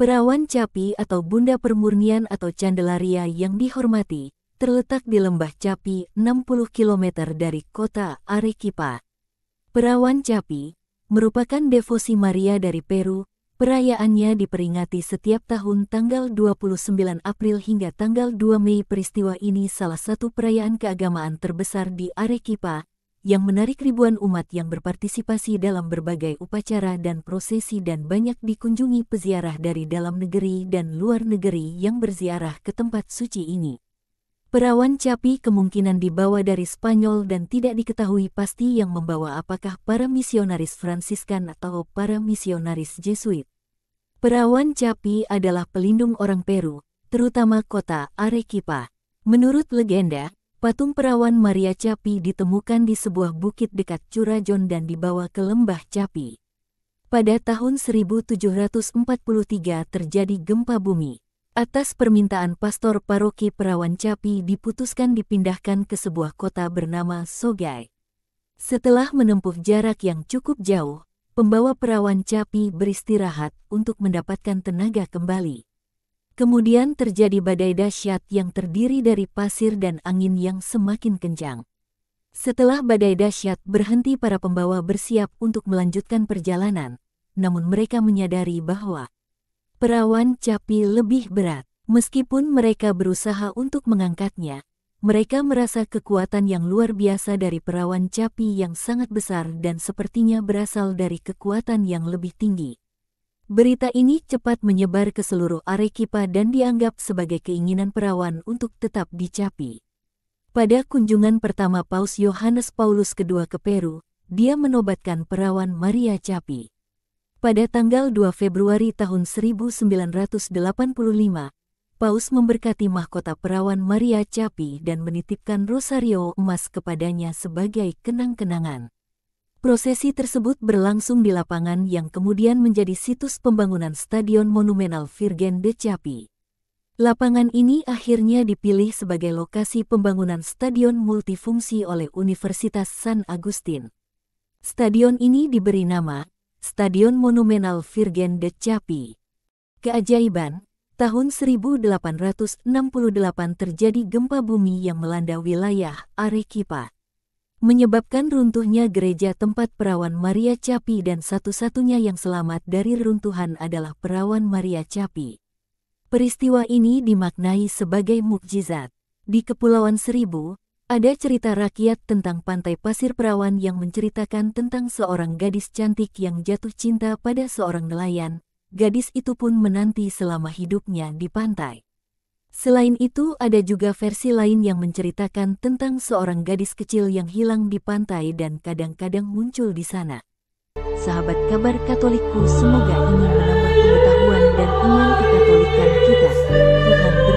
Perawan Capi atau Bunda Permurnian atau Candelaria yang dihormati, terletak di lembah Capi 60 km dari kota Arequipa. Perawan Capi merupakan devosi Maria dari Peru. Perayaannya diperingati setiap tahun tanggal 29 April hingga tanggal 2 Mei. Peristiwa ini salah satu perayaan keagamaan terbesar di Arequipa yang menarik ribuan umat yang berpartisipasi dalam berbagai upacara dan prosesi dan banyak dikunjungi peziarah dari dalam negeri dan luar negeri yang berziarah ke tempat suci ini. Perawan Capi kemungkinan dibawa dari Spanyol dan tidak diketahui pasti yang membawa apakah para misionaris Fransiskan atau para misionaris Jesuit. Perawan Capi adalah pelindung orang Peru, terutama kota Arequipa. Menurut legenda, Patung perawan Maria Capi ditemukan di sebuah bukit dekat Curajon dan dibawa ke lembah Capi. Pada tahun 1743 terjadi gempa bumi. Atas permintaan pastor paroki perawan Capi diputuskan dipindahkan ke sebuah kota bernama Sogai. Setelah menempuh jarak yang cukup jauh, pembawa perawan Capi beristirahat untuk mendapatkan tenaga kembali. Kemudian terjadi badai dahsyat yang terdiri dari pasir dan angin yang semakin kencang. Setelah badai dahsyat berhenti para pembawa bersiap untuk melanjutkan perjalanan, namun mereka menyadari bahwa perawan capi lebih berat. Meskipun mereka berusaha untuk mengangkatnya, mereka merasa kekuatan yang luar biasa dari perawan capi yang sangat besar dan sepertinya berasal dari kekuatan yang lebih tinggi. Berita ini cepat menyebar ke seluruh Arequipa dan dianggap sebagai keinginan perawan untuk tetap dicapi. Pada kunjungan pertama Paus Yohanes Paulus II ke Peru, dia menobatkan perawan Maria Capi. Pada tanggal 2 Februari tahun 1985, Paus memberkati mahkota perawan Maria Capi dan menitipkan rosario emas kepadanya sebagai kenang-kenangan. Prosesi tersebut berlangsung di lapangan yang kemudian menjadi situs pembangunan Stadion monumental Virgen de Chapi. Lapangan ini akhirnya dipilih sebagai lokasi pembangunan stadion multifungsi oleh Universitas San Agustin. Stadion ini diberi nama Stadion Monumenal Virgen de Chapi. Keajaiban, tahun 1868 terjadi gempa bumi yang melanda wilayah Arequipa menyebabkan runtuhnya gereja tempat perawan Maria Capi dan satu-satunya yang selamat dari runtuhan adalah perawan Maria Capi. Peristiwa ini dimaknai sebagai mukjizat. Di Kepulauan Seribu, ada cerita rakyat tentang pantai pasir perawan yang menceritakan tentang seorang gadis cantik yang jatuh cinta pada seorang nelayan. Gadis itu pun menanti selama hidupnya di pantai. Selain itu, ada juga versi lain yang menceritakan tentang seorang gadis kecil yang hilang di pantai dan kadang-kadang muncul di sana. Sahabat kabar Katolikku, semoga ingin menambah pengetahuan dan iman kekatolikan kita. Tuhan